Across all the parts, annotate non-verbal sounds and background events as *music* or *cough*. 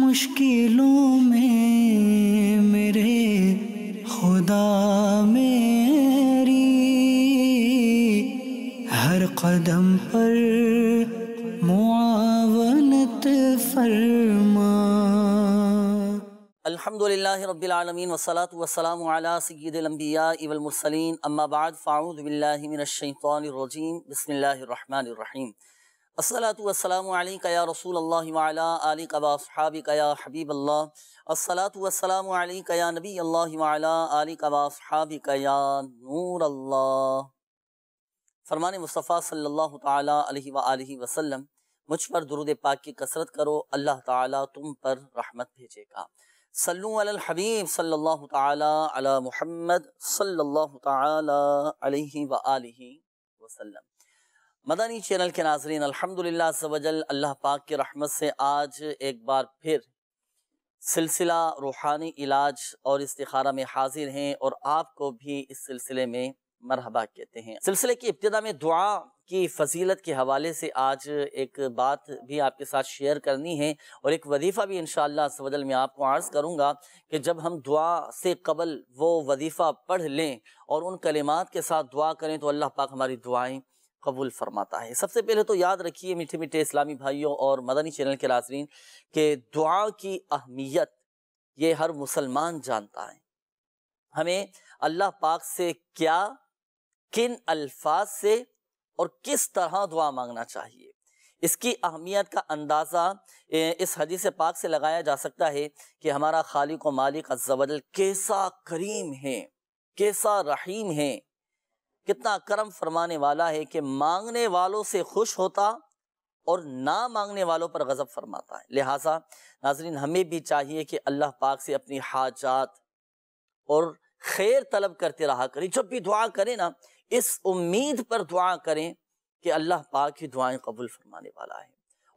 मुश्किलों में मेरे खुदा मेरी हर कदम पर मुआवनत फरमा अल्हम्दुलिल्लाह रब्बिल आलमीन वस्सलातु वस्सलामु अला सय्यिदिल अंबिया वल मुरसलीन अम्मा बाद फ़ाऊज़ु बिल्लाहि मिनश शैतानिर रजीम बिस्मिल्लाहिर रहमानिर रहीम असलातम या रसूल अल्लाह कबाब या हबीब अल्लाह असलातम या नबी अल्लाह कबाब या नूर अल्लाह फरमान मुस्तफ़ा सल्लल्लाहु अलैहि अलैहि वसल्लम मुझ पर दुरुद पाक की कसरत करो अल्लाह ताला तुम पर रहमत भेजेगा सल्लू अल हबीब सल्लल्लाहु ताला अला मुहम्मद सल्लल्लाहु ताला अलैहि वसल्लम मदनी चैनल के नाजरीन अल्हम्दुलिल्लाह अल्लाह पाक की रहमत से आज एक बार फिर सिलसिला रूहानी इलाज और इस्तारा में हाजिर हैं और आपको भी इस सिलसिले में मरहबा कहते हैं सिलसिले की इब्तदा में दुआ की फजीलत के हवाले से आज एक बात भी आपके साथ शेयर करनी है और एक वजीफ़ा भी इन शजल में आपको आर्ज़ करूँगा कि जब हम दुआ से कबल वो वजीफ़ा पढ़ लें और उन कलिमात के साथ दुआ करें तो अल्लाह पाक हमारी दुआएँ कबूल फरमाता है सबसे पहले तो याद रखिए मीठे मीठे इस्लामी भाइयों और मदनी चैनल के नाजरीन के दुआ की अहमियत ये हर मुसलमान जानता है हमें अल्लाह पाक से क्या किन अल्फाज से और किस तरह दुआ मांगना चाहिए इसकी अहमियत का अंदाज़ा इस हदीस पाक से लगाया जा सकता है कि हमारा खालिक व मालिक अज्जवल कैसा करीम है कैसा रहीम है कितना करम फरमाने वाला है कि मांगने वालों से खुश होता और ना मांगने वालों पर गज़ब फरमाता है लिहाजा नाजरीन हमें भी चाहिए कि अल्लाह पाक से अपनी हाजात और खैर तलब करते रहा करें जब भी दुआ करें ना इस उम्मीद पर दुआ करें कि अल्लाह पाक ही दुआएं कबूल फरमाने वाला है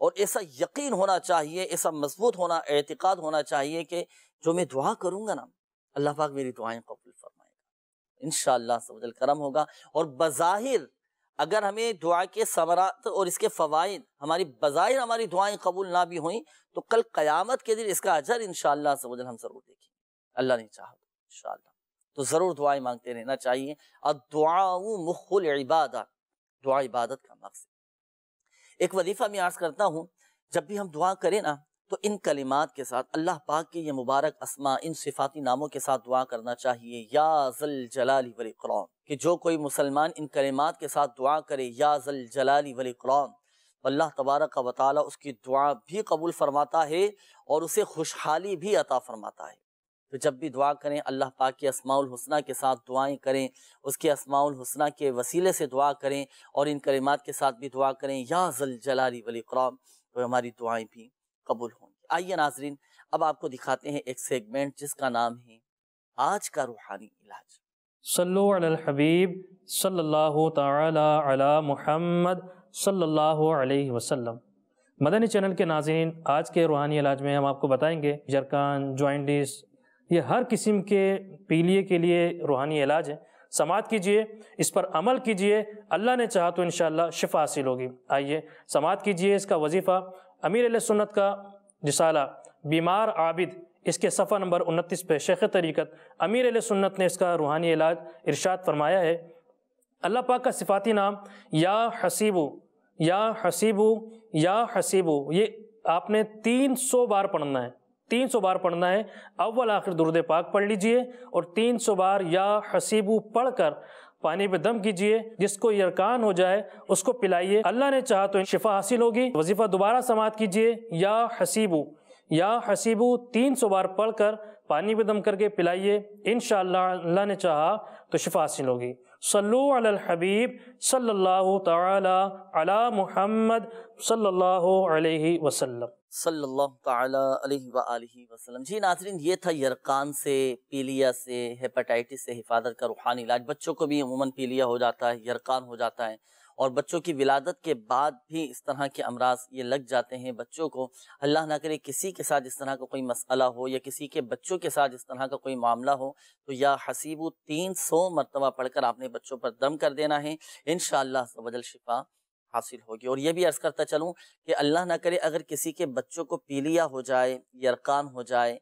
और ऐसा यकीन होना चाहिए ऐसा मजबूत होना एतक़ाद होना चाहिए कि जो मैं दुआ करूँगा ना अल्लाह पाक मेरी दुआएं कबूल इन करम होगा और बज़ाहिर अगर हमें दुआ के समरात और इसके फ़वाद हमारी बज़ाहिर हमारी दुआएं कबूल ना भी हुई तो कल क़यामत के दिन इसका अजर इन शजल हम ज़रूर देखें अल्लाह ने चाह इन तो ज़रूर दुआएं मांगते रहना चाहिए और दुआ मुखुल इबादत दुआ इबादत का मकसद एक वजीफ़ा मैं आज करता हूँ जब भी हम दुआ करें ना तो इन कलिमात के साथ अल्लाह पाक के ये मुबारक असमा इन सिफाती नामों के साथ दुआ करना चाहिए या जल जलाली वली क़ुरान कि जो कोई मुसलमान इन कलिमात के साथ दुआ करे या जल जलाली वली क़ुरान अल्लाह तबारक व उसकी दुआ भी कबूल फरमाता है और उसे खुशहाली भी अता फरमाता है तो जब भी दुआ करें अल्लाह पाक के असमाउल के साथ दुआएं करें उसके असमाउल के वसीले से दुआ करें और इन कलिमात के साथ भी दुआ करें या जल जलाली वली क़ुरान तो हमारी दुआएं भी कबूल होंगे आइए नाजरीन अब आपको दिखाते हैं एक सेगमेंट जिसका नाम है आज का रूहानी इलाज सल्लु अल हबीब सल्लल्लाहु ताला अला मुहम्मद सल्लल्लाहु अलैहि वसल्लम मदनी चैनल के नाजीन आज के रूहानी इलाज में हम आपको बताएंगे जरकान जॉइंटिस ये हर किस्म के पीलिए के लिए रूहानी इलाज है समात कीजिए इस पर अमल कीजिए अल्लाह ने चाहा तो इन शिफा हासिल होगी आइए समात कीजिए इसका वजीफ़ा अमीर सुन्नत का जिसाला बीमार आबिद इसके सफ़ा नंबर उनतीस पे शेख तरीक़त अमीर सुन्नत ने इसका रूहानी इलाज इरशाद फरमाया है अल्लाह पाक का सिफाती नाम या हसीबू या हसीबू या हसीबू ये आपने तीन सौ बार पढ़ना है तीन सौ बार पढ़ना है अव्वल आखिर दुरुद पाक पढ़ लीजिए और तीन सौ बार या हसीबू कर पानी पे दम कीजिए जिसको यरकान हो जाए उसको पिलाइए अल्लाह ने चाहा तो शिफा हासिल होगी वजीफा दोबारा समात कीजिए या हसीबू या हसीबू तीन सौ बार पढ़ कर पानी पे दम करके पिलाइए इन अल्लाह ने चाहा तो शिफा हासिल होगी सल्लु अल हबीब सल्लल्लाहु ताला अला मुहम्मद सल्लल्लाहु अलैहि वसल्लम सल्लल्लाहु ताला अलैहि व आलिहि वसल्लम जी नाजरीन ये था यरकान से पीलिया से हेपेटाइटिस से हिफाजत का रूहानी इलाज बच्चों को भी अमूमन पीलिया हो जाता है यरकान हो जाता है और बच्चों की विलादत के बाद भी इस तरह के अमराज ये लग जाते हैं बच्चों को अल्लाह ना करे किसी के साथ इस तरह का कोई मसला हो या किसी के बच्चों के साथ इस तरह का कोई मामला हो तो या हसीबू तीन सौ मरतबा पढ़कर आपने बच्चों पर दम कर देना है इन शबल शिफा हासिल होगी और यह भी अर्ज़ करता चलूँ कि अल्लाह ना करे अगर किसी के बच्चों को पीलिया हो जाए यरकान हो जाए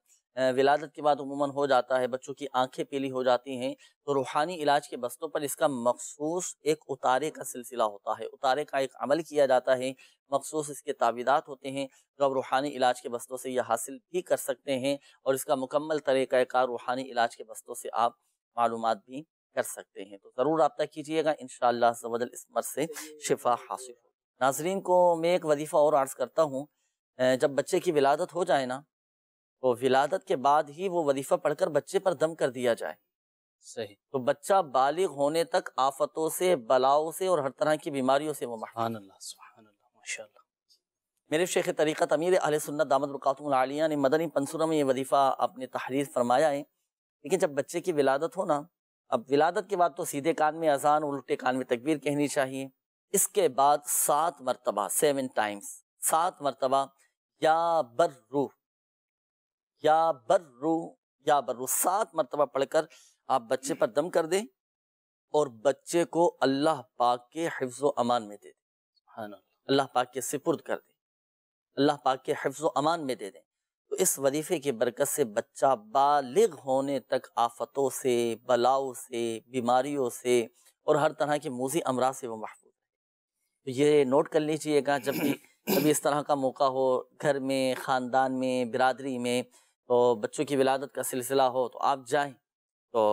विलादत के बाद उमूमन हो जाता है बच्चों की आंखें पीली हो जाती हैं तो रूहानी इलाज के बस्तों पर इसका मखसूस एक उतारे का सिलसिला होता है उतारे का एक अमल किया जाता है मखसूस इसके ताबीदात होते हैं जो आप रूहानी इलाज के बस्तों से यह हासिल भी कर सकते हैं और इसका मुकम्मल तरीक़ाकार रूहानी इलाज के बस्तों से आप मालूम भी कर सकते हैं तो ज़रूर रब्ता कीजिएगा इन शजल इस से शिफा हासिल हो नाजरीन को मैं एक वजीफ़ा और अर्ज़ करता हूँ जब बच्चे की विलादत हो जाए ना तो विलादत के बाद ही वो वजीफा पढ़कर बच्चे पर दम कर दिया जाए सही तो बच्चा बालिग होने तक आफतों से बलाओं से और हर तरह की बीमारियों से वो माशा मेरे शेख तरीक़त अमीर अल सुन्नत दामद बरक़ातमिया ने मदनी पंसूरा में ये वजीफ़ा आपने तहरीर फरमाया है लेकिन जब बच्चे की विलादत हो ना अब विलादत के बाद तो सीधे कान में अजान उल्टे कान में तकबीर कहनी चाहिए इसके बाद सात मरतबा सेवन टाइम्स सात मरतबा या बर्रूह या बर्रू या बर्रू सात मरतबा पढ़कर आप बच्चे पर दम कर दें और बच्चे को अल्लाह पाक के हिफ्ज़ अमान में दे दें अल्लाह पाक के सिपुर्द कर दें अल्लाह पाक के हिफ्ज़ अमान में दे दें तो इस वजीफ़े की बरकत से बच्चा बालिग होने तक आफतों से बलाओ से बीमारियों से और हर तरह के मूजी अमराज से वो महफूज तो ये नोट कर लीजिएगा जब भी कभी इस तरह का मौका हो घर में ख़ानदान में बिरादरी में तो बच्चों की विलादत का सिलसिला हो तो आप जाएं तो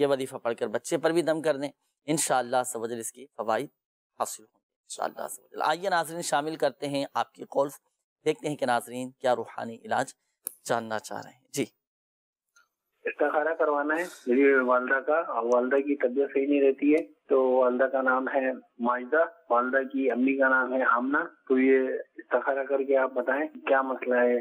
ये वजीफ़ा पढ़कर बच्चे पर भी दम कर दें इन शजल इसकी फवाद हासिल होंगे आइए नाजरीन शामिल करते हैं आपकी कौल देखते हैं कि नाजरीन क्या रूहानी इलाज जानना चाह रहे हैं जी इस्ताखारा करवाना है मेरी वालदा का और वालदा की तबीयत सही नहीं रहती है तो वालदा का नाम है माजदा वालदा की अम्मी का नाम है आमना तो ये इस्तारा करके आप बताएं क्या मसला है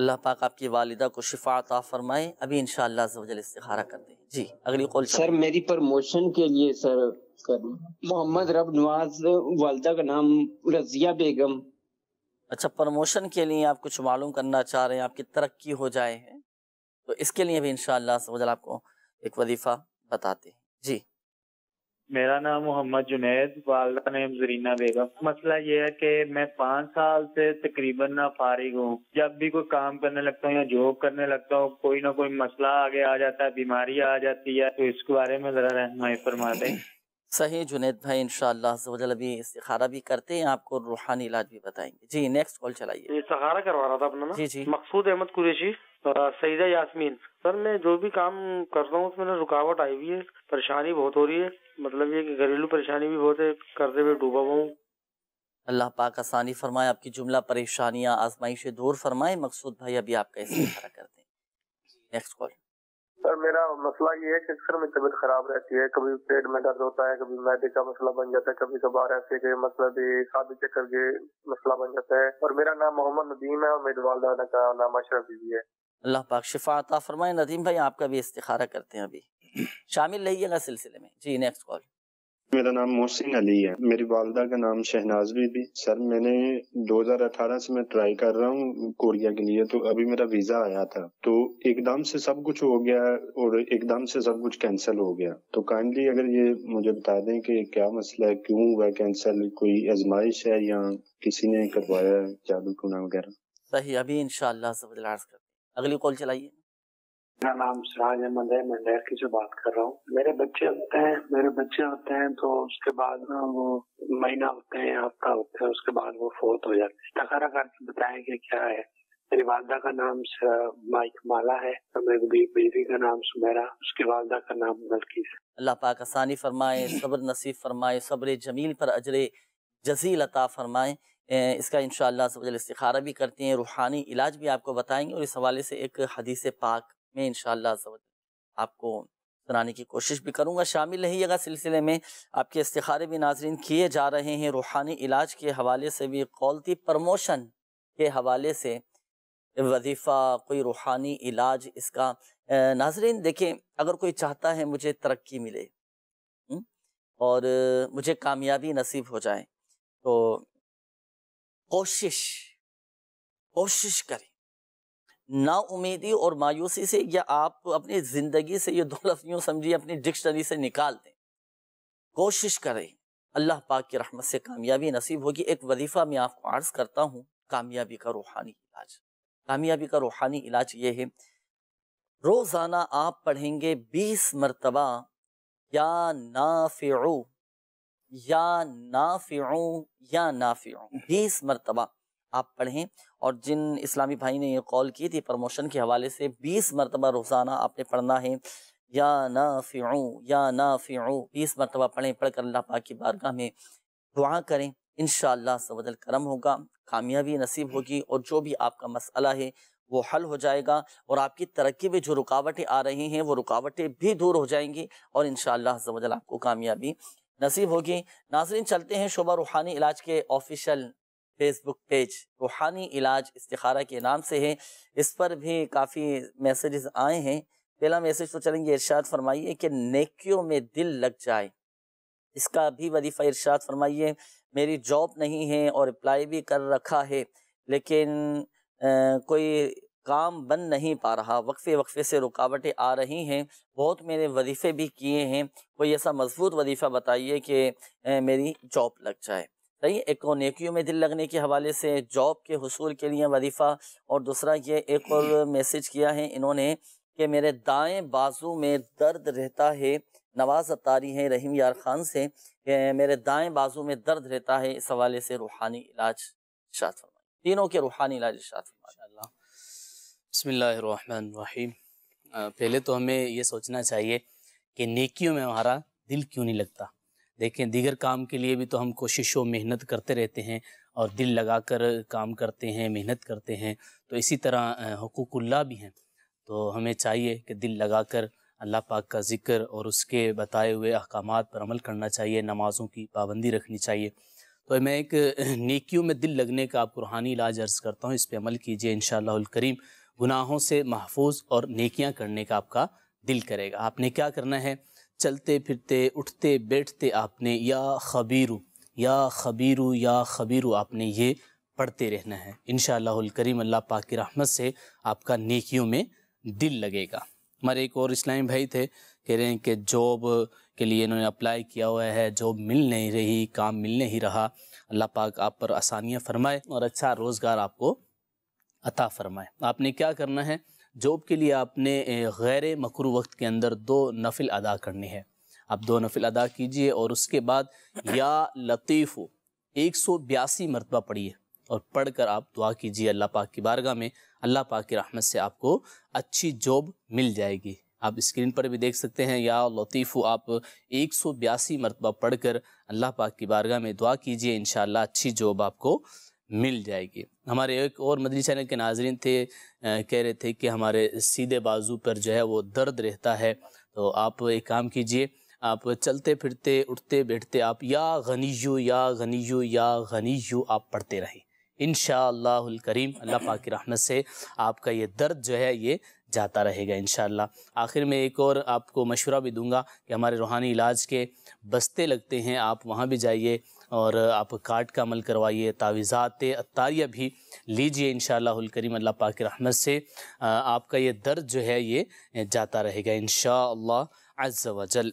अल्लाह पाक आपकी वालिदा को शिफा अता फरमाए अभी इनशाला इस्तारा कर जी अगली सर मेरी प्रमोशन के लिए सर मोहम्मद रब नवाज वालदा का नाम रजिया बेगम अच्छा प्रमोशन के लिए आप कुछ मालूम करना चाह रहे हैं आपकी तरक्की हो जाए है तो इसके लिए भी इनशाला आपको एक वजीफ़ा बताते हैं जी मेरा नाम मोहम्मद जुनेद वालदा नेम जरीना बेगम मसला ये है कि मैं पाँच साल से तकरीबन ना फारिग हूँ जब भी कोई काम करने लगता हूँ या जॉब करने लगता हूँ कोई ना कोई मसला आगे आ जाता है बीमारी आ जाती है तो इसके बारे में जरा रहनमाई फरमा दें सही जुनेद भाई इनशाला अभी इस्तारा भी करते हैं आपको रूहानी इलाज भी बताएंगे जी नेक्स्ट कॉल चलाइए इस्तारा करवा रहा था अपना जी जी मकसूद अहमद कुरेशी सईदा यासमीन सर मैं जो भी काम कर रहा हूँ उसमें रुकावट आई हुई है परेशानी बहुत हो रही है मतलब ये घरेलू परेशानी भी बहुत है करते हुए डूबा हुआ हूँ अल्लाह पाक आसानी फरमाए आपकी जुमला परेशानियाँ आजमाइश दूर फरमाए मकसूद भाई अभी आपका इस्तारा करते हैं नेक्स्ट कॉल सर मेरा मसला ये है कि अक्सर मेरी तबीयत खराब रहती है कभी पेट में दर्द होता है कभी मैदे का मसला बन जाता है कभी कभार ऐसे के मसला मतलब भी शादी चक्कर के मसला बन जाता है और मेरा नाम मोहम्मद नदीम है और मेरे वालदा का नाम अशरफ बीवी है अल्लाह पाक शिफा अता फरमाए नदीम भाई आपका भी इस्तारा करते हैं अभी शामिल रहिएगा सिलसिले में जी नेक्स्ट कॉल मेरा नाम मोहसिन अली है मेरी वालदा का नाम शहनाज भी सर मैंने 2018 से मैं ट्राई कर रहा हूँ कोरिया के लिए तो अभी मेरा वीजा आया था तो एकदम से सब कुछ हो गया और एकदम से सब कुछ कैंसिल हो गया तो काइंडली अगर ये मुझे बता दें कि क्या मसला है क्यों हुआ कैंसिल कोई आजमाइश है या किसी ने करवाया जादू टूना वगैरह सही अभी इनशाला अगली कॉल चलाइए मेरा नाम सिराज अहमद है मैं डैरकी से बात कर रहा हूँ मेरे बच्चे होते हैं मेरे बच्चे होते हैं तो उसके बाद ना वो महीना होते हैं हफ्ता होते हैं उसके बाद वो फोर्थ हो जाते हैं तकारा करके बताएं कि क्या है मेरी वालदा का नाम माइक माला है तो मेरी बी, बीवी का नाम सुमेरा उसके वालदा का नाम मलकी अल्लाह पाक आसानी फरमाए सब्र नसीब फरमाए सब्र जमील पर अजरे जजील अता फरमाए इसका इन शाला इस्तारा भी करते हैं रूहानी इलाज भी आपको बताएंगे और इस हवाले से एक हदीस पाक में इन आपको सुनाने की कोशिश भी करूँगा शामिल रहिएगा सिलसिले में आपके इस्तारे भी नाजरन किए जा रहे हैं रूहानी इलाज के हवाले से भी कौलती प्रमोशन के हवाले से वजीफ़ा कोई रूहानी इलाज इसका नाजरन देखें अगर कोई चाहता है मुझे तरक्की मिले और मुझे कामयाबी नसीब हो जाए तो कोशिश कोशिश करें नाउमीदी और मायूसी से या आप अपनी ज़िंदगी से ये दो यूँ समझिए अपनी डिक्शनरी से निकाल दें कोशिश करें अल्लाह पाक की रहमत से कामयाबी नसीब होगी एक वजीफ़ा मैं आपको आर्ज़ करता हूँ कामयाबी का रूहानी इलाज कामयाबी का रूहानी इलाज ये है रोज़ाना आप पढ़ेंगे बीस मरतबा या फिर या फिर या फिर बीस मरतबा आप पढ़ें और जिन इस्लामी भाई ने ये कॉल की थी प्रमोशन के हवाले से बीस मरतबा रोज़ाना आपने पढ़ना है या ना फिऊँ या ना फ़ियू बीस मरतबा पढ़ें पढ़ कर अल्लाह पाक की बारगाह में दुआ करें इन शबदल करम होगा कामयाबी नसीब होगी और जो भी आपका मसला है वो हल हो जाएगा और आपकी तरक्की में जो रुकावटें आ रही हैं वो रुकावटें भी दूर हो जाएंगी और इन शबदल आपको कामयाबी नसीब होगी नाजरीन चलते हैं शोबा रूहानी इलाज के ऑफिशियल फेसबुक पेज रूहानी इलाज इस्तारा के नाम से है इस पर भी काफ़ी मैसेजेस आए हैं पहला मैसेज तो चलेंगे इरशाद फरमाइए कि नेकियों में दिल लग जाए इसका भी वजीफ़ा इरशाद फरमाइए मेरी जॉब नहीं है और अप्लाई भी कर रखा है लेकिन आ, कोई काम बन नहीं पा रहा वक्फे वक्फे से रुकावटें आ रही हैं बहुत मैंने वजीफ़े भी किए हैं कोई ऐसा मजबूत वजीफ़ा बताइए कि मेरी जॉब लग जाए सही एक और नेकियों में दिल लगने के हवाले से जॉब के हसूल के लिए वजीफ़ा और दूसरा ये एक और मैसेज किया है इन्होंने कि मेरे दाएं बाजू में दर्द रहता है नवाज अतारी हैं रहीम यार खान से कि मेरे दाएं बाजू में दर्द रहता है इस हवाले से रूहानी इलाज शाह तीनों के रूहानी इलाज शाद बसमिल पहले तो हमें ये सोचना चाहिए कि नेकियों में हमारा दिल क्यों नहीं लगता देखें दीगर काम के लिए भी तो हम कोशिश मेहनत करते रहते हैं और दिल लगाकर काम करते हैं मेहनत करते हैं तो इसी तरह हकूकुल्ला भी हैं तो हमें चाहिए कि दिल लगाकर अल्लाह पाक का ज़िक्र और उसके बताए हुए अहकाम पर अमल करना चाहिए नमाज़ों की पाबंदी रखनी चाहिए तो मैं एक नेकियों में दिल लगने का आपको रूहानी इलाज अर्ज़ करता हूँ इस पर अमल कीजिए इन करीम गुनाहों से महफूज और नेकियाँ करने का आपका दिल करेगा आपने क्या करना है चलते फिरते उठते बैठते आपने या खबीरु या खबीरु या खबीरु आपने ये पढ़ते रहना है इन करीम अल्लाह पाक की रहमत से आपका नेकियों में दिल लगेगा हमारे एक और इस्लामी भाई थे कह रहे हैं कि जॉब के लिए इन्होंने अप्लाई किया हुआ है जॉब मिल नहीं रही काम मिल नहीं रहा अल्लाह पाक आप पर आसानियाँ फरमाए और अच्छा रोज़गार आपको अता फरमाए आपने क्या करना है जॉब के लिए आपने गैर मकर वक्त के अंदर दो नफिल अदा करनी है आप दो नफिल अदा कीजिए और उसके बाद या लतीफ़ एक सौ बयासी मरतबा पढ़िए और पढ़ कर आप दुआ कीजिए अल्लाह पाक की बारगाह में अल्लाह पाक की रहमत से आपको अच्छी जॉब मिल जाएगी आप स्क्रीन पर भी देख सकते हैं या लतीफ़ आप एक सौ बयासी मरतबा पढ़ कर अल्लाह पाक की बारगाह में दुआ कीजिए इन अच्छी जॉब आपको मिल जाएगी हमारे एक और मदनी चैनल के नाजरन थे आ, कह रहे थे कि हमारे सीधे बाजू पर जो है वो दर्द रहता है तो आप एक काम कीजिए आप चलते फिरते उठते बैठते आप या गनीजू या गनीजू या गनीजू आप पढ़ते रहें इन करीम अल्लाह पाक की रहमत से आपका ये दर्द जो है ये जाता रहेगा इन आखिर में एक और आपको मशवरा भी दूंगा कि हमारे रूहानी इलाज के बस्ते लगते हैं आप वहाँ भी जाइए और आप कार्ड का अमल करवाइए तावीज़ात अतारिया भी लीजिए इन करीम अल्लाह पाक रहमत से आपका ये दर्द जो है ये जाता रहेगा इन शाह अज़ल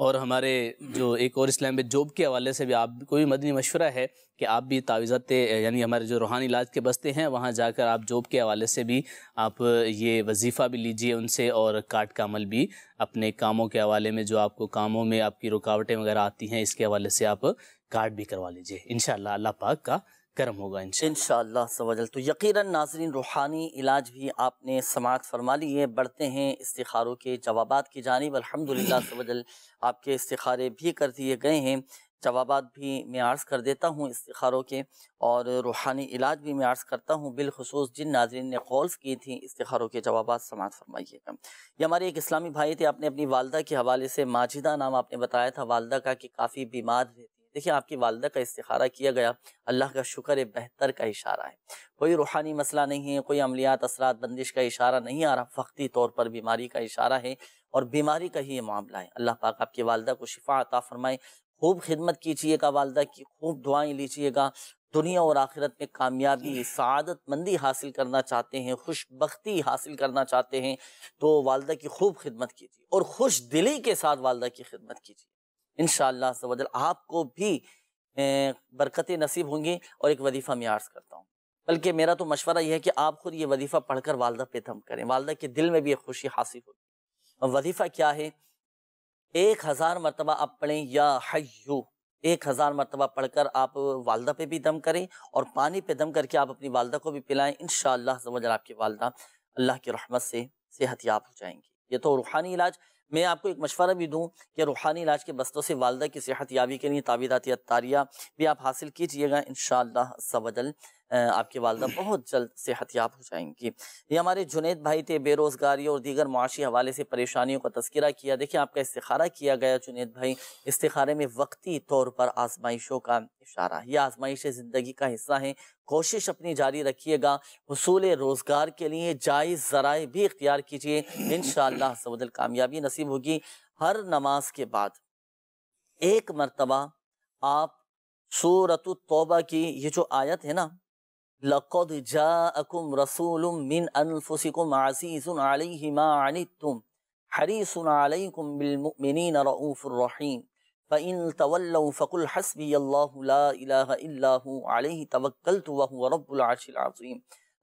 और हमारे जो एक और इस्लाम में जॉब के हवाले से भी आप कोई मदनी मशवरा है कि आप भी तावीज़ात यानी हमारे जो रूहानी इलाज के बस्ते हैं वहाँ जाकर आप जॉब के हवाले से भी आप ये वजीफ़ा भी लीजिए उनसे और काट का अमल भी अपने कामों के हवाले में जो आपको कामों में आपकी रुकावटें वगैरह आती हैं इसके हवाले से आप काट भी करवा लीजिए इन अल्लाह पाक का गर्म होगा इन शजल तो यकीन नाजरीन रूहानी इलाज भी आपने समात फरमा ली है बढ़ते हैं इस्तारों के जवाब की जानब अलहमदिल्ला सवजल आपके इस्तारे भी कर दिए गए हैं जवाब भी मैं आर्ज़ कर देता हूँ इस्तारों के और रूहानी इलाज भी मैं आर्ज़ करता हूँ बिलखसूस जिन नाजरन ने कॉल्स की थी इस्तारों के जवाब समात फरमाइएगा ये हमारे एक इस्लामी भाई थे आपने अपनी वालदा के हवाले से माजिदा नाम आपने बताया था वालदा का कि काफ़ी बीमार रहती देखिए आपकी वालदा का इस्तारा किया गया अल्लाह का शुक्र बेहतर का इशारा है कोई रूहानी मसला नहीं है कोई अमलियात असरात बंदिश का इशारा नहीं आ रहा फ़क्ती तौर पर बीमारी का इशारा है और बीमारी का ही ये मामला है अल्लाह पाक आपकी वालदा को शिफा अता फरमाए खूब खिदमत कीजिएगा वालदा की खूब दुआएं लीजिएगा दुनिया और आखिरत में कामयाबी सदतमंदी हासिल करना चाहते हैं खुशबी हासिल करना चाहते हैं तो वालदा की खूब खिदमत कीजिए और खुश दिली के साथ वालदा की खिदमत कीजिए इन वजल आपको भी बरकतें नसीब होंगी और एक वजीफ़ा मैं आर्ज़ करता हूँ बल्कि मेरा तो मशवरा यह है कि आप खुद ये वजीफ़ा पढ़कर वालदा पे दम करें वालदा के दिल में भी एक खुशी हासिल होगी और वजीफ़ा क्या है एक हज़ार मरतबा आप पढ़ें या हयू एक हज़ार मरतबा पढ़कर आप वालदा पे भी दम करें और पानी पे दम करके आप अपनी वालदा को भी पिलाएं इन समझ आपकी वालदा अल्लाह की रहमत से सेहत याब हो जाएंगी ये तो रूहानी इलाज मैं आपको एक मशवरा भी दूँ कि रूहानी इलाज के बस्तों से वालदा की सेहत याबी के लिए ताबीदाती तारिया भी आप हासिल कीजिएगा इन शाह आपकी वालदा बहुत जल्द सेहत याब हो जाएंगी ये हमारे जुनेद भाई थे बेरोज़गारी और दीगर माशी हवाले से परेशानियों का तस्करा किया देखिए आपका इस्तारा किया गया जुनेद भाई इस्तारे में वक्ती तौर पर आजमाइशों का इशारा ये आजमाइश ज़िंदगी का हिस्सा है कोशिश अपनी जारी रखिएगा हसूल रोज़गार के लिए जायज़ ज़राए भी इख्तियार कीजिए इन शबदल कामयाबी नसीब होगी हर नमाज के बाद एक मरतबा आप सूरत तोबा की ये जो आयत है ना लक़द जाअकुम रसूलुम मिन अनफुसिकुम अज़ीज़ुन अलैहि मा अनित्तुम हरीसुन अलैकुम बिल मुमिनीन रऊफुर रहीम फ़इन तवल्लौ फ़कुल हस्बी अल्लाहु ला इलाहा इल्ला हु अलैहि तवक्कलतु व हुव रब्बुल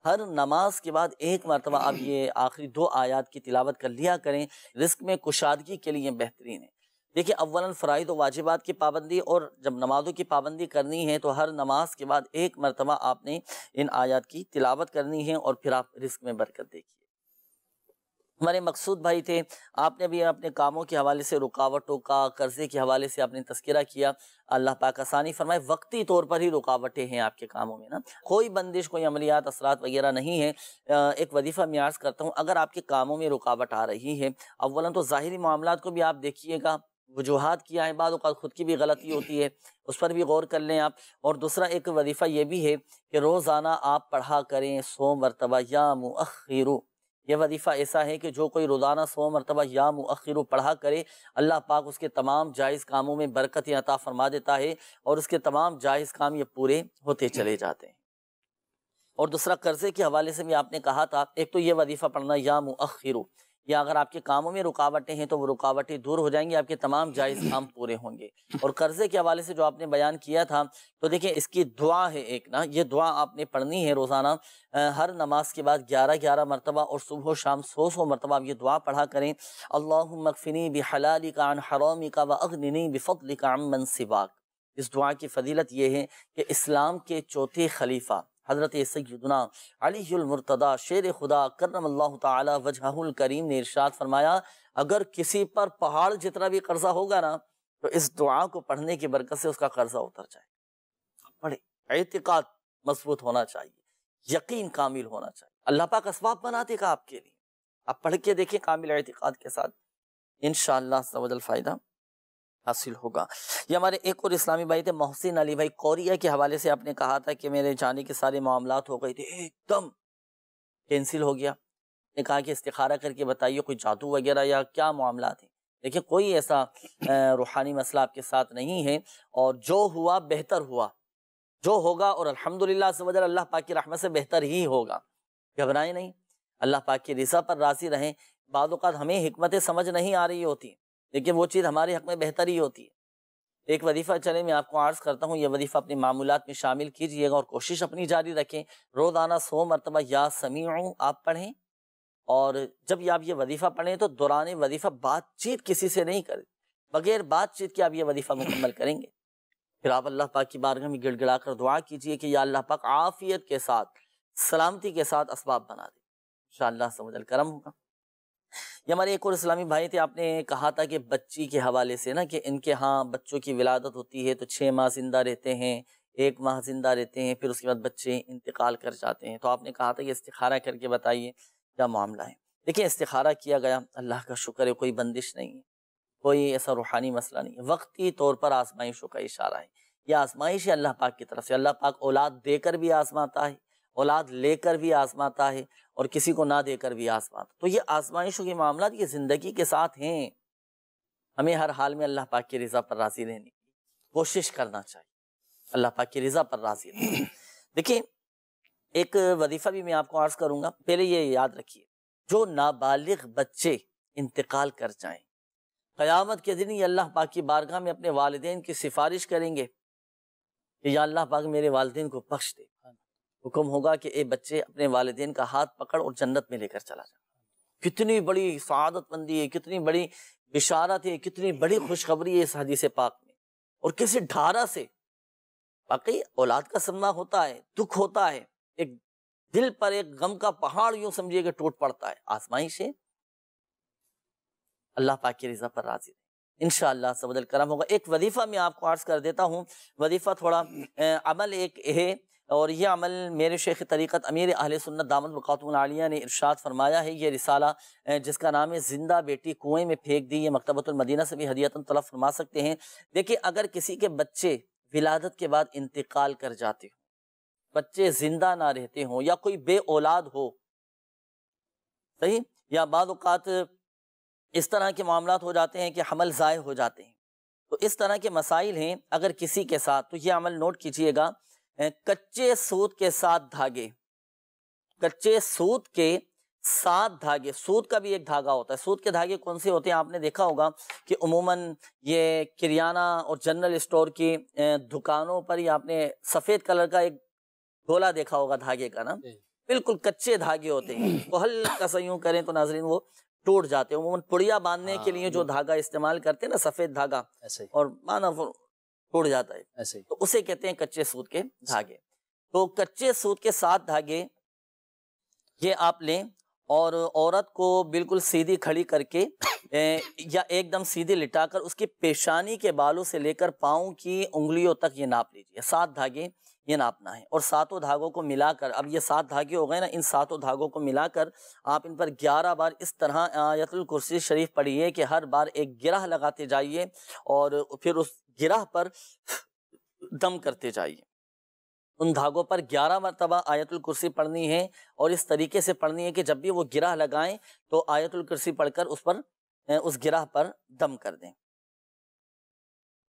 हर नमाज के बाद एक मरतबा आप ये आखिरी दो आयात की तिलावत कर लिया करें रिस्क में कुशादगी के लिए बेहतरीन है देखिए अव्वलन फ़राइद तो वाजिबात की पाबंदी और जब नमाज़ों की पाबंदी करनी है तो हर नमाज के बाद एक मरतबा आपने इन आयात की तिलावत करनी है और फिर आप रिस्क में बरकत देखिए हमारे मकसूद भाई थे आपने भी अपने कामों के हवाले से रुकावटों का कर्जे के हवाले से आपने तस्करा किया अल्लाह पाक आसानी फरमाए वक्ती तौर पर ही रुकावटें हैं आपके कामों में ना कोई बंदिश कोई अमलियात असरात वगैरह नहीं है एक वजीफ़ा म्याज करता हूँ अगर आपके कामों में रुकावट आ रही है अव्वलन तो ज़ाहरी मामला को भी आप देखिएगा वजूहत किया है बाद अवत ख़ुद की भी गलती होती है उस पर भी गौर कर लें आप और दूसरा एक वजीफ़ा ये भी है कि रोज़ाना आप पढ़ा करें सो मरतबा या मुखिर यह वजीफ़ा ऐसा है कि जो कोई रोज़ाना सो मरतबा या मुखिर पढ़ा करे अल्लाह पाक उसके तमाम जायज़ कामों में बरकत अता फरमा देता है और उसके तमाम जायज़ काम ये पूरे होते चले जाते हैं और दूसरा कर्ज़े के हवाले से भी आपने कहा था एक तो ये वजीफ़ा पढ़ना या मुखिर या अगर आपके कामों में रुकावटें हैं तो वो रुकावटें दूर हो जाएंगी आपके तमाम जायज़ काम पूरे होंगे और कर्ज़े के हवाले से जो आपने बयान किया था तो देखिए इसकी दुआ है एक ना ये दुआ आपने पढ़नी है रोज़ाना हर नमाज के बाद ग्यारह ग्यारह मरतबा और सुबह शाम सौ सौ मरतबा आप ये दुआ पढ़ा करें अल्लाह मकफिनी बहलाली का अन हरामी का व अगनी बफ़ली का अमन सिवाक इस दुआ की फजीलत यह है कि इस्लाम के चौथे खलीफा हज़रत सैदना अलीमरतदा शेर खुदा करम तजहुल करीम ने इर्शाद फरमाया अगर किसी पर पहाड़ जितना भी कर्जा होगा ना तो इस दुआ को पढ़ने की बरकत से उसका कर्जा उतर जाए पढ़े एहतिकात मजबूत होना चाहिए यकीन कामिल होना चाहिए अल्लाह पाक इसबाब बना देगा आपके लिए आप पढ़ के देखें कामिल एहतिकात के साथ इन शाह फ़ायदा हासिल होगा ये हमारे एक और इस्लामी भाई थे मोहसिन अली भाई कोरिया के हवाले से आपने कहा था कि मेरे जाने के सारे मामला हो गए थे एकदम कैंसिल हो गया ने कहा कि इस्तारा करके बताइए कोई जादू वगैरह या क्या मामला थे देखिए कोई ऐसा रूहानी मसला आपके साथ नहीं है और जो हुआ बेहतर हुआ जो होगा और अल्हम्दुलिल्लाह वजह अल्लाह पाक की रहमत से बेहतर ही होगा घबराएं नहीं अल्लाह पाक की रज़ा पर राजी रहें बाद हमें हमत समझ नहीं आ रही होती लेकिन वो चीज़ हमारे हक में बेहतर ही होती है एक वजीफ़ा चले मैं आपको आर्ज़ करता हूँ यह वजीफ़ा अपने मामूलत में शामिल कीजिएगा और कोशिश अपनी जारी रखें रोज़ाना सो मरतबा या समी आप पढ़ें और जब ये आप ये वजीफ़ा पढ़ें तो दौरान वजीफ़ा बातचीत किसी से नहीं करें बगैर बातचीत के आप ये वजीफ़ा मुकम्मल करेंगे फिर आप अल्लाह पाक की बारगाह में गिड़ गिड़ा कर दुआ कीजिए कि या अल्लाह पाक आफियत के साथ सलामती के साथ इसबाब बना दे इन शाह करम होगा ये हमारे एक और इस्लामी भाई थे आपने कहा था कि बच्ची के हवाले से ना कि इनके यहाँ बच्चों की विलादत होती है तो छः माह जिंदा रहते हैं एक माह जिंदा रहते हैं फिर उसके बाद बच्चे इंतकाल कर जाते हैं तो आपने कहा था कि इस्तारा करके बताइए क्या मामला है देखिए इस्तारा किया गया अल्लाह का शुक्र है कोई बंदिश नहीं है कोई ऐसा रूहानी मसला नहीं है वक्ती तौर पर आजमाइशों का इशारा है यह आजमाइश है अल्लाह पाक की तरफ से अल्लाह पाक औलाद देकर भी आजमाता है औलाद लेकर भी आजमाता है और किसी को ना देकर भी आसमात तो ये आजमाइशों के मामला ये ज़िंदगी के साथ हैं हमें हर हाल में अल्लाह पाक की रज़ा पर राज़ी रहने की कोशिश करना चाहिए अल्लाह पाक की रज़ा पर राज़ी रहने देखिए एक वजीफ़ा भी मैं आपको आर्ज करूँगा पहले ये याद रखिए जो नाबालिग बच्चे इंतकाल कर जाएं क़यामत के दिन ये अल्लाह पाक की बारगाह में अपने वालदेन की सिफारिश करेंगे कि या अल्लाह पाक मेरे वालदेन को बख्श दे हुक्म होगा कि ये बच्चे अपने वालदेन का हाथ पकड़ और जन्नत में लेकर चला जाए कितनी बड़ी सदतमंदी है कितनी बड़ी बिशारत है कितनी बड़ी खुशखबरी है इस हदीस पाक में और किसी ढारा से बाकी औलाद का सदमा होता है दुख होता है एक दिल पर एक गम का पहाड़ यूं समझिए कि टूट पड़ता है आजमाइश है अल्लाह पाक की रजा पर राजी इन सबल करम होगा एक वजीफा मैं आपको अर्ज कर देता हूँ वजीफा थोड़ा अमल एक है और यह अमल मेरे शेख तरीक़त अमीर अहल सुन्नत दामन बखातून आलिया ने इरशाद फरमाया है ये रिसाला जिसका नाम है ज़िंदा बेटी कुएँ में फेंक दी ये मकतबतुलमदीना से भी हदीयता तलब फरमा सकते हैं देखिए अगर किसी के बच्चे विलादत के बाद इंतकाल कर जाते हो बच्चे ज़िंदा ना रहते हों या कोई बे औलाद हो सही या बाद इस तरह के मामला हो जाते हैं कि हमल ज़ाय हो जाते हैं तो इस तरह के मसाइल हैं अगर किसी के साथ तो ये अमल नोट कीजिएगा कच्चे सूत के सात धागे कच्चे सूत के सात धागे सूत का भी एक धागा होता है सूत के धागे कौन से होते हैं आपने देखा होगा कि उमूमन ये किरियाना और जनरल स्टोर की दुकानों पर ही आपने सफेद कलर का एक गोला देखा होगा धागे का ना बिल्कुल कच्चे धागे होते हैं तो हल्का सा यूं करें तो नाजरीन वो टूट जाते हैं उमूमन पुड़िया बांधने के लिए हाँ, जो धागा इस्तेमाल करते हैं ना सफेद धागा और माना टूट जाता है ऐसे तो उसे कहते हैं कच्चे सूत के धागे तो कच्चे सूत के सात धागे ये आप लें और औरत को बिल्कुल सीधी खड़ी करके या एकदम सीधी लिटाकर उसकी पेशानी के बालों से लेकर पाँव की उंगलियों तक ये नाप लीजिए सात धागे ये नापना है और सातों धागों को मिलाकर अब ये सात धागे हो गए ना इन सातों धागों को मिलाकर आप इन पर ग्यारह बार इस तरह यतुल कुर्सी शरीफ पढ़िए कि हर बार एक गिरह लगाते जाइए और फिर उस गिरा पर दम करते जाइए उन धागों पर ग्यारह मरतबा आयतुल कुर्सी पढ़नी है और इस तरीके से पढ़नी है कि जब भी वो गिराह लगाएं तो आयतुल कुर्सी पढ़कर उस पर उस गिराह पर दम कर दें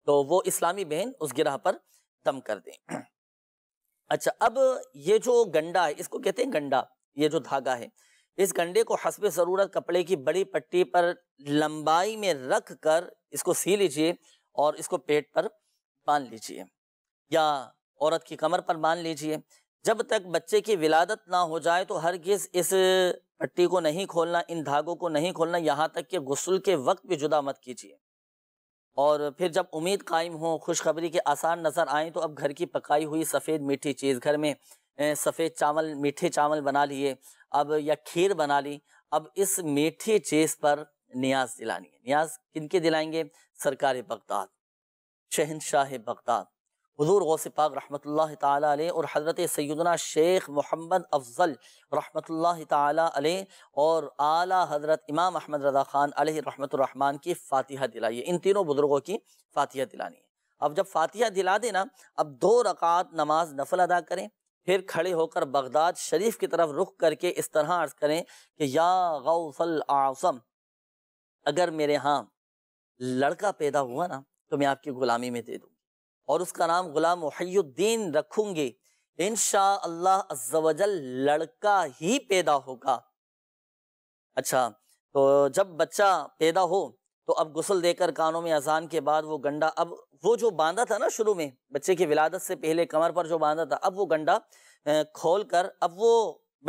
तो वो इस्लामी बहन उस गिराह पर दम कर दें *clears throat* अच्छा अब ये जो गंडा है इसको कहते हैं गंडा ये जो धागा है इस गंडे को हसब ज़रूरत कपड़े की बड़ी पट्टी पर लंबाई में रख कर इसको सी लीजिए और इसको पेट पर बांध लीजिए या औरत की कमर पर बांध लीजिए जब तक बच्चे की विलादत ना हो जाए तो हर किस इस पट्टी को नहीं खोलना इन धागों को नहीं खोलना यहाँ तक कि गसल के वक्त भी जुदा मत कीजिए और फिर जब उम्मीद कायम हो खुशखबरी के आसार नज़र आए तो अब घर की पकाई हुई सफ़ेद मीठी चीज़ घर में सफ़ेद चावल मीठे चावल बना लिए अब या खीर बना ली अब इस मीठी चीज़ पर नियाज दिलानी है नियाज किन के दिलाएंगे सरकार बगदाद शहनशाह बगदाद हजूर गौस पाक रहमत ला और हज़रत सैदना शेख मोहम्मद अफजल रहमत ला और आला हज़रत इमाम अहमद रजा खान रहमान की फ़ातिहा दिलाई इन तीनों बुज़ुर्गों की फ़ातिहा दिलानी है अब जब फ़ातिहा दिला देना अब दो रकात नमाज नफल अदा करें फिर खड़े होकर बगदाद शरीफ की तरफ रुख करके इस तरह अर्ज़ करें कि या गौसल आसम अगर मेरे यहाँ लड़का पैदा हुआ ना तो मैं आपकी ग़ुलामी में दे दूँगी और उसका नाम ग़ुलाम मुहैद्दीन रखूँगी इन अल्लाह लड़का ही पैदा होगा अच्छा तो जब बच्चा पैदा हो तो अब गसल देकर कानों में अजान के बाद वो गंडा अब वो जो बांधा था ना शुरू में बच्चे की विलादत से पहले कमर पर जो बांधा था अब वो गंडा खोल कर अब वो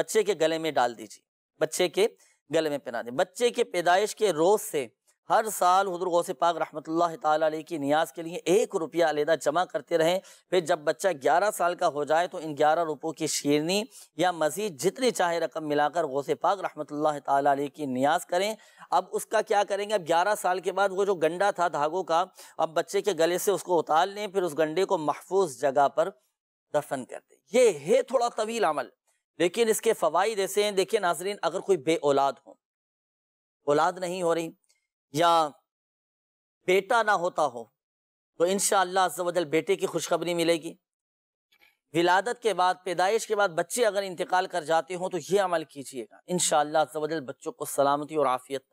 बच्चे के गले में डाल दीजिए बच्चे के गले में पहना दें बच्चे के पैदाइश के रोज़ से हर साल हजूर गौसे पाक रहमत ताली की नियाज के लिए एक रुपया अलहदा जमा करते रहें फिर जब बच्चा ग्यारह साल का हो जाए तो इन ग्यारह रुपयों की शेरनी या मजीद जितनी चाहे रकम मिलाकर गौसे पाक रहमत ताली की नियाज करें अब उसका क्या करेंगे अब ग्यारह साल के बाद वो जो गंडा था धागों का अब बच्चे के गले से उसको उतार लें फिर उस गंडे को महफूज जगह पर दफन कर दें ये है थोड़ा तवील अमल लेकिन इसके फ़वाद ऐसे हैं देखिए नाजरीन अगर कोई बे औलाद हो औलाद नहीं हो रही या बेटा ना होता हो तो इन शजल बेटे की खुशखबरी मिलेगी विलादत के बाद पैदाइश के बाद बच्चे अगर इंतकाल कर जाते हों तो ये अमल कीजिएगा इन शजल बच्चों को सलामती और आफियत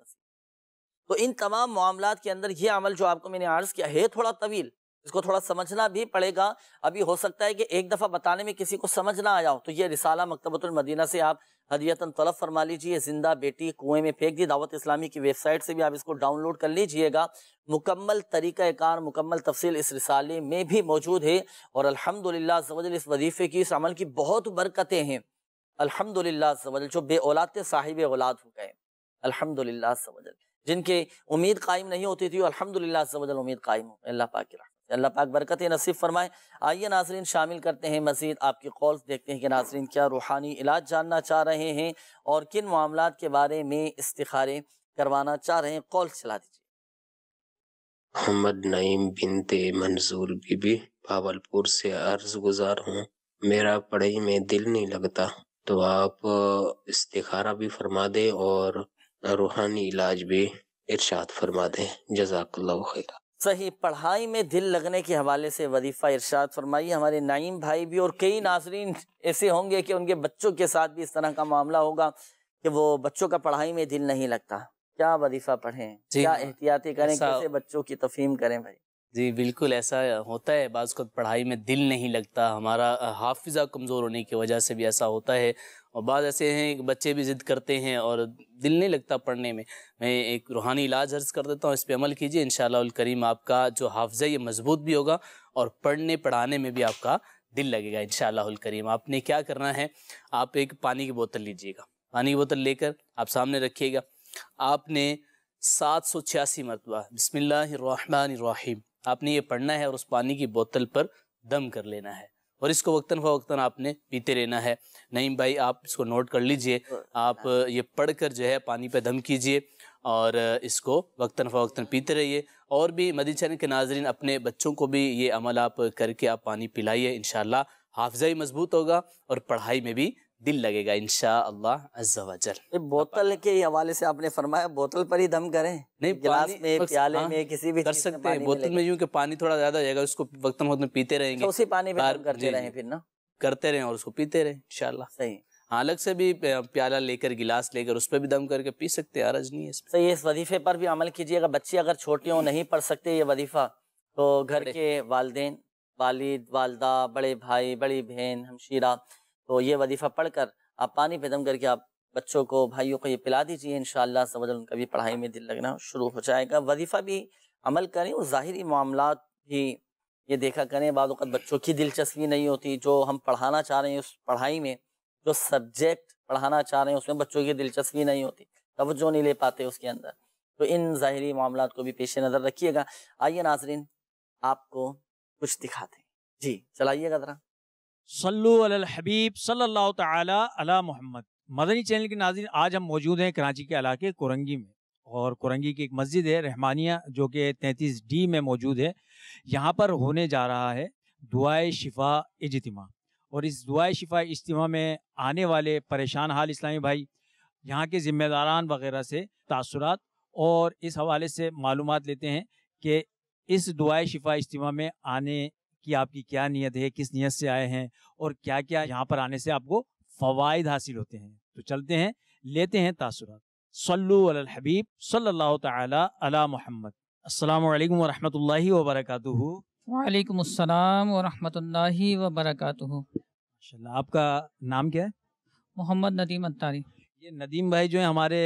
तो इन तमाम मामला के अंदर ये अमल जो आपको मैंने अर्ज़ किया है थोड़ा तवील इसको थोड़ा समझना भी पड़ेगा अभी हो सकता है कि एक दफ़ा बताने में किसी को समझ ना आया हो तो ये रिसाला मकतबतुलमदीना से आप हदीयतन तलब फरमा लीजिए जिंदा बेटी कुएं में फेंक दी दावत इस्लामी की वेबसाइट से भी आप इसको डाउनलोड कर लीजिएगा मुकम्मल तरीक़ाकार मुकम्मल तफसील इस रिसाले में भी मौजूद है और अलहमदिल्ला इस वजीफ़े की इस अमल की बहुत बरकतें हैं अलहमदिल्ला जो बे औलाद साहिब औलाद हो गए अलहमदिल्ला जिनके उम्मीद कायम नहीं होती थी अलहमदिल्ला उम्मीद कायम हो अल्लाह पाकि अल्लाह पाक बरकत नसीब फरमाए आइए नाजरीन शामिल करते हैं मज़ीद आपके कॉल्स देखते हैं कि नाजरीन क्या रूहानी इलाज जानना चाह रहे हैं और किन मामला के बारे में इस्तारे करवाना चाह रहे हैं कॉल चला दीजिए मोहम्मद नईम बिनते मंजूर बीबी भावलपुर से अर्ज गुजार हूँ मेरा पढ़ाई में दिल नहीं लगता तो आप इस्तारा भी फरमा दें और रूहानी इलाज भी इर्शाद फरमा दें जजाकल्ला खैरा सही पढ़ाई में दिल लगने के हवाले से वजीफ़ा इरशाद फरमाइए हमारे नाइम भाई भी और कई नाजरीन ऐसे होंगे कि उनके बच्चों के साथ भी इस तरह का मामला होगा कि वो बच्चों का पढ़ाई में दिल नहीं लगता क्या वजीफ़ा पढ़ें क्या एहतियाती करें कैसे बच्चों की तफहीम करें भाई जी बिल्कुल ऐसा होता है बाज़ को पढ़ाई में दिल नहीं लगता हमारा हाफिज़ा कमज़ोर होने की वजह से भी ऐसा होता है और बाद ऐसे हैं कि बच्चे भी ज़िद करते हैं और दिल नहीं लगता पढ़ने में मैं एक रूहानी इलाज अर्ज़ कर देता हूँ इस पर अमल कीजिए इन करीम आपका जो हाफजा ये मजबूत भी होगा और पढ़ने पढ़ाने में भी आपका दिल लगेगा इन करीम आपने क्या करना है आप एक पानी की बोतल लीजिएगा पानी की बोतल लेकर आप सामने रखिएगा आपने सात सौ छियासी मरतबा बसमिल्लर आपने ये पढ़ना है और उस पानी की बोतल पर दम कर लेना है और इसको वक्ता फवक्ता आपने पीते रहना है नहीं भाई आप इसको नोट कर लीजिए हाँ। आप ये पढ़कर जो है पानी पर दम कीजिए और इसको वक्ता फ़वक्ता पीते रहिए और भी चैनल के नाजरन अपने बच्चों को भी ये अमल आप करके आप पानी पिलाइए इन हाफजा ही मजबूत होगा और पढ़ाई में भी दिल लगेगा इनशा अल्लाह बोतल के हवाले से आपने फरमाया बोतल पर ही दम करें नहीं गिलास में प्याले हाँ, में किसी भी कर सकते हैं बोतल में यूं कि पानी थोड़ा ज्यादा जाएगा उसको वक्त वक्त पीते रहेंगे तो उसी पानी में करते रहें फिर ना करते रहें और उसको पीते रहे इंशाल्लाह सही हाँ, अलग से भी प्याला लेकर गिलास लेकर उस पर भी दम करके पी सकते हैं आरज नहीं है सर ये इस वजीफे पर भी अमल कीजिए अगर बच्चे अगर छोटे हो नहीं पढ़ सकते ये वजीफा तो घर के वालदे वालिद वालदा बड़े भाई बड़ी बहन हमशीरा तो ये वजीफ़ा पढ़कर आप पानी पे दम करके आप बच्चों को भाइयों को ये पिला दीजिए इन समझ उनका भी पढ़ाई में दिल लगना शुरू हो जाएगा वजीफ़ा भी अमल करें और ज़ाहरी मामला भी ये देखा करें बाद बच्चों की दिलचस्पी नहीं होती जो हम पढ़ाना चाह रहे हैं उस पढ़ाई में जो सब्जेक्ट पढ़ाना चाह रहे हैं उसमें बच्चों की दिलचस्पी नहीं होती तोज्जो नहीं ले पाते उसके अंदर तो इन ज़ाहरी मामला को भी पेश नज़र रखिएगा आइए नाजरीन आपको कुछ दिखाते हैं जी चलाइएगा ज़रा सल्लू अल हबीब सल्लल्लाहु ताला अला मोहम्मद मदनी चैनल के नाजिन आज हम मौजूद हैं कराची के इलाके कुरंगी में और कुरंगी की एक मस्जिद है रहमानिया जो कि तैंतीस डी में मौजूद है यहाँ पर होने जा रहा है दुआए शिफा इजतमा और इस दुआए शिफा इजतमा में आने वाले परेशान हाल इस्लामी भाई यहाँ के ज़िम्मेदारान वगैरह से तसरत और इस हवाले से मालूम लेते हैं कि इस दुआए शिफा इज्तम में आने कि आपकी क्या नीयत है किस नीयत से आए हैं और क्या क्या यहाँ पर आने से आपको फ़वाद हासिल होते हैं तो चलते हैं लेते हैं तासुरात सल्लु अल हबीब सल्लल्लाहु तआला अला मोहम्मद अस्सलाम वालेकुम व रहमतुल्लाहि व बरकातुहू अलैकुम अस्सलाम व रहमतुल्लाहि व बरकातुहू माशाल्लाह आपका नाम क्या है मोहम्मद नदीम अत्तारी ये नदीम भाई जो है हमारे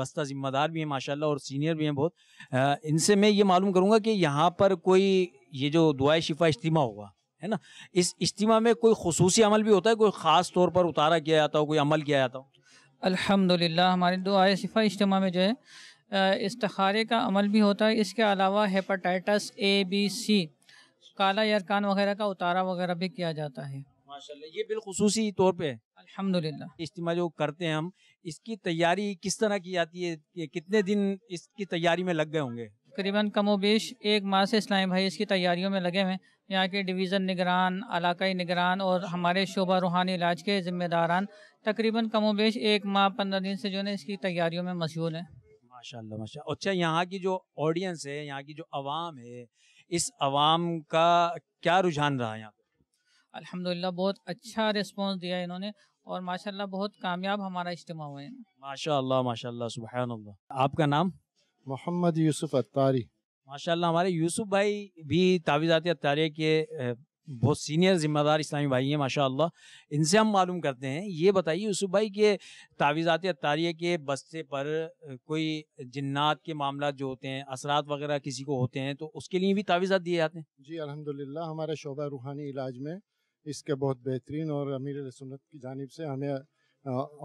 बस्ता जिम्मेदार भी हैं माशाल्लाह और सीनियर भी हैं बहुत इनसे मैं ये मालूम करूंगा कि यहाँ पर कोई ये जो दुआ शिफा इज्तिमा होगा है ना इस इज्तिमा में कोई खसूसी अमल भी होता है कोई ख़ास तौर पर उतारा किया जाता हो कोई अमल किया जाता हो अल्हम्दुलिल्लाह हमारे दुआ शिफा इज्तिमा में जो है इसतारे का अमल भी होता है इसके अलावा हेपाटाइटस ए बी सी काला या वगैरह का उतारा वगैरह भी किया जाता है माशाल्लाह ये बिलखसूसी तौर पे अल्हम्दुलिल्लाह इज्तिमा जो करते हैं हम इसकी तैयारी किस तरह की जाती है ये कितने दिन इसकी तैयारी में लग गए होंगे करीबन कमो बेश एक माह से इस्लामी भाई इसकी तैयारियों में लगे हुए यहाँ के डिवीज़न निगरान इलाकई निगरान और हमारे शोबा रूहानी इलाज के ज़िम्मेदारान तकरीबन कमो बेश एक माह पंद्रह दिन से जो है इसकी तैयारियों में मशहूर है माशाल्लाह माशा अच्छा यहाँ की जो ऑडियंस है यहाँ की जो आवाम है इस आवाम का क्या रुझान रहा यहाँ अल्हम्दुलिल्लाह बहुत अच्छा रिस्पांस दिया इन्होंने और माशाल्लाह बहुत कामयाब हमारा इज्तम हुआ है माशाल्लाह माशाल्लाह सुबह आपका नाम मोहम्मद यूसुफ अतारी माशाल्लाह हमारे यूसुफ भाई भी तावीज़ाती अतारिया के बहुत सीनियर ज़िम्मेदार इस्लामी भाई हैं माशाल्लाह इनसे हम मालूम करते हैं ये बताइए यूसुफ भाई के तावीज़ात अतारे के बस्ते पर कोई जन्ात के मामला जो होते हैं असरात वगैरह किसी को होते हैं तो उसके लिए भी तावीज़ात दिए जाते हैं जी अलहमदिल्ला हमारे शोबा रूहानी इलाज में इसके बहुत बेहतरीन और अमीर सुन्नत की जानब से हमें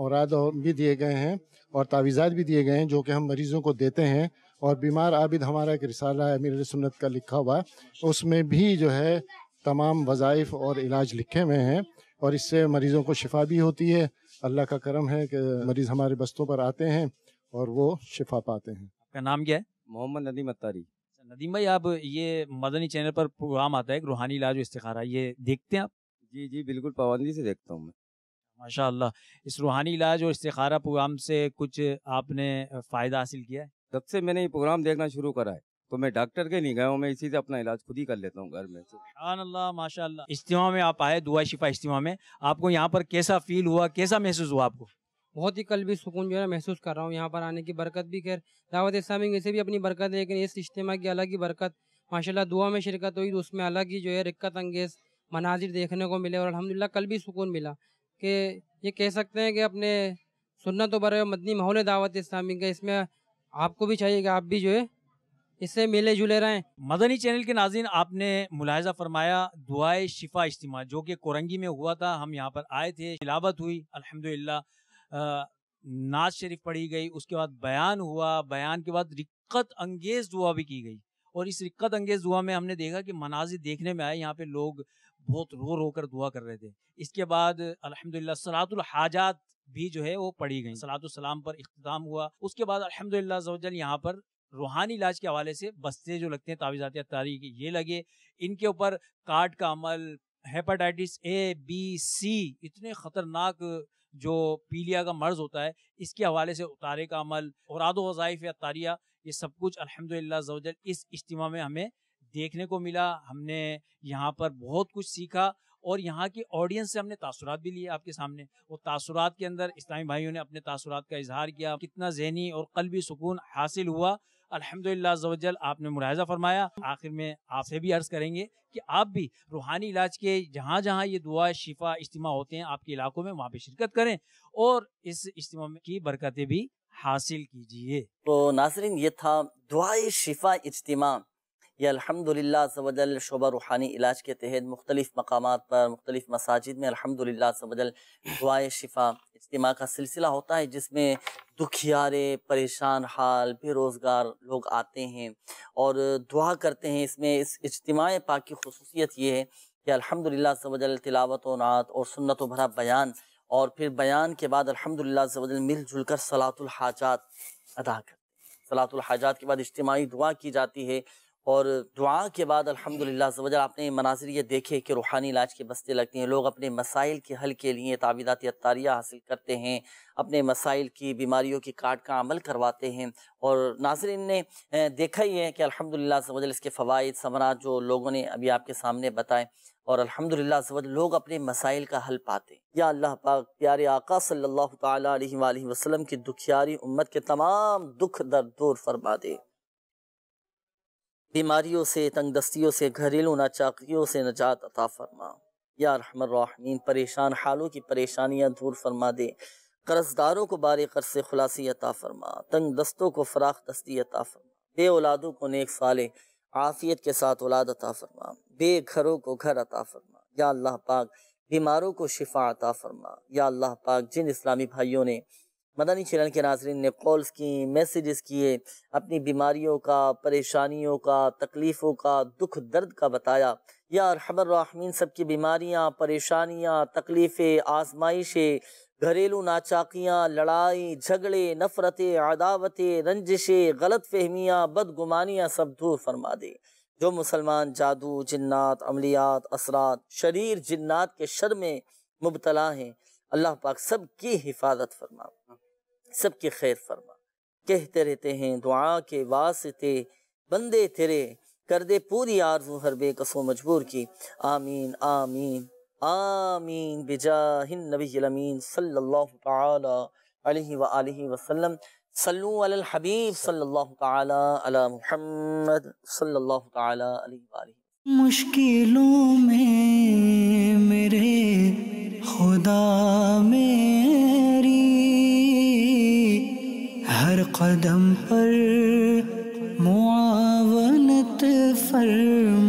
औरद और भी दिए गए हैं और तावीज़ात भी दिए गए हैं जो कि हम मरीज़ों को देते हैं और बीमार आबिद हमारा एक रिसाला है अमीर सुन्नत का लिखा हुआ उसमें भी जो है तमाम वज़ाइफ और इलाज लिखे हुए हैं और इससे मरीज़ों को शिफा भी होती है अल्लाह का करम है कि मरीज़ हमारे बस्तों पर आते हैं और वो शिफा पाते हैं आपका नाम क्या है मोहम्मद नदीम अतारी अच्छा, नदीम भाई आप ये मदनी चैनल पर प्रोग्राम आता है रूहानी इलाज इस्तारा ये देखते हैं आप जी जी बिल्कुल पाबंदी से देखता हूँ मैं माशा इस रूहानी इलाज और इसखारा प्रोग्राम से कुछ आपने फ़ायदा हासिल किया है जब से मैंने ये प्रोग्राम देखना शुरू करा है तो मैं डॉक्टर के नहीं गया हूँ मैं इसी से अपना इलाज खुद ही कर लेता हूँ घर में अल्लाह माशा इज्तिमा में आप आए दुआ शिफा इज्तिमा में आपको यहाँ पर कैसा फील हुआ कैसा महसूस हुआ आपको बहुत ही कल भी सुकून जो है महसूस कर रहा हूँ यहाँ पर आने की बरकत भी खैर दावत इस्लामी वैसे भी अपनी बरकत है लेकिन इस इज्तिमा की अलग ही बरकत माशाल्लाह दुआ में शिरकत हुई तो उसमें अलग ही जो है रिक्कत अंगेज़ मनाजिर देखने को मिले और अलहमदिल्ला कल भी सुकून मिला कि ये कह सकते हैं कि अपने सुन्नत बर मदनी माहौल दावत इस्लामी का इसमें आपको भी चाहिए कि आप भी जो है इससे मिले जुले रहें मदनी चैनल के नाजिन आपने मुलायजा फरमाया दुआए शिफा इज्तम जो कि कोरंगी में हुआ था हम यहाँ पर आए थे खिलावत हुई ला नाज शरीफ पढ़ी गई उसके बाद बयान हुआ बयान के बाद रिक्कत अंगेज दुआ भी की गई और इस रिक्कत अंगेज दुआ में हमने देखा कि मनाजिर देखने में आए यहाँ पे लोग बहुत रो रो कर दुआ कर रहे थे इसके बाद अलहमदिल्ला सलातुल हाजात भी जो है वो पढ़ी गई सलाम पर अख्ताम हुआ उसके बाद अलहमदिल्ला यहाँ पर रूहानी इलाज के हवाले से बस्ते जो लगते हैं तावीज़ात तारी के ये लगे इनके ऊपर कार्ड का अमल हेपाटाइटिस ए बी सी इतने ख़तरनाक जो पीलिया का मर्ज होता है इसके हवाले से उतारे का अमल और आदो वज़ाइफ या तारिया ये सब कुछ अलहमदिल्ला इस इज्तम में हमें देखने को मिला हमने यहाँ पर बहुत कुछ सीखा और यहाँ की ऑडियंस से हमने तासुरात भी लिए आपके सामने और तासुरात के अंदर इस्लामी भाइयों ने अपने तासुरात का इजहार किया कितना जहनी और कलबी सुकून हासिल हुआ अल्हम्दुलिल्लाह जवजल आपने मुलायजा फरमाया आखिर में आपसे भी अर्ज़ करेंगे कि आप भी रूहानी इलाज के जहाँ जहाँ ये दुआ शिफा इज्तम होते हैं आपके इलाकों में वहाँ पर शिरकत करें और इस इज्तम की बरकतें भी हासिल कीजिए तो नासरीन ये था दुआ शिफा इज्तम ये अलहमदिल्ला सवजल शोबा रूहानी इलाज के तहत मुख्तलिफ़ मकाम पर मुख्तलिफ मसाजिद में अलहमदिल्ला सवजल दुआए शिफा इज्तम का सिलसिला होता है जिसमें दुखियारे परेशान हाल बेरोज़गार लोग आते हैं और दुआ करते हैं इसमें इस इज्तम पाक की खसूसियत ये है कि अलहमदिल्ला सवजल तिलावत व नात और सुन्नत भरा बयान और फिर बयान के बाद अलहमदिल्ला सवजल मिलजुल कर सलातुल हाजात अदा कर सलातुल हाजात के बाद इज्तमाही दुआ की जाती है और दुआ के बाद अल्हम्दुलिल्लाह वजह आपने मनाजिर ये देखे कि रूहानी इलाज के बस्ते लगते हैं लोग अपने मसाइल के हल के लिए ताबीदाती अतारियाँ हासिल करते हैं अपने मसाइल की बीमारियों की काट का अमल करवाते हैं और नाजरन ने देखा ही है कि अल्हम्दुलिल्लाह वजह इसके फ़वाद समरा जो लोगों ने अभी आपके सामने बताए और अल्हम्दुलिल्लाह वजह लोग अपने मसाइल का हल पाते या अल्लाह पाक प्यारे आका सल्ला तसलम की दुखियारी उम्मत के तमाम दुख दर दूर फरमा दे बीमारियों से तंगदस्तियों से घरेलू नाचाकियों से नजात अता फरमा या रहमीन परेशान हालों की परेशानियाँ दूर फरमा दे कर्जदारों को बारे कर्ज से खुलासी अता फरमा तंग दस्तों को फराख दस्ती अता फरमा बे औलादों को नेक साले आफियत के साथ औलाद अता फरमा बे घरों को घर अता फरमा या अल्लाह पाक बीमारों को शिफा अता फरमा या अल्लाह पाक जिन इस्लामी भाइयों ने मदनी चैनल के नाजरन ने कॉल्स की मैसेजेस किए अपनी बीमारियों का परेशानियों का तकलीफ़ों का दुख दर्द का बताया या हमरमीन सब की बीमारियाँ परेशानियाँ तकलीफ़ें आजमाइशें घरेलू नाचाकियाँ लड़ाई झगड़े नफ़रतें अदावतें रंजिशें गलत फहमियाँ बदगुमानियाँ सब दूर फरमा दे जो मुसलमान जादू जन्ात अमलियात असरात शरीर जन्नात के शर में मुबतला हैं अल्लाह पाक सब की हिफाजत फरमा सबके खैर फरमा कहते रहते हैं दुआ के वास्ते बंदे तेरे कर दे पूरी आरजू हर बेकसो मजबूर की आमीन आमीन आमीन बिजाहिन नबीमीन सल्लल्लाहु अलैहि व आलिहि वसल्लम सल्लू अलल हबीब सल्लल्लाहु ताला अला मुहम्मद सल्लल्लाहु ताला अलैहि व आलिहि मुश्किलों में मेरे खुदा में قدم پر معاونت فرما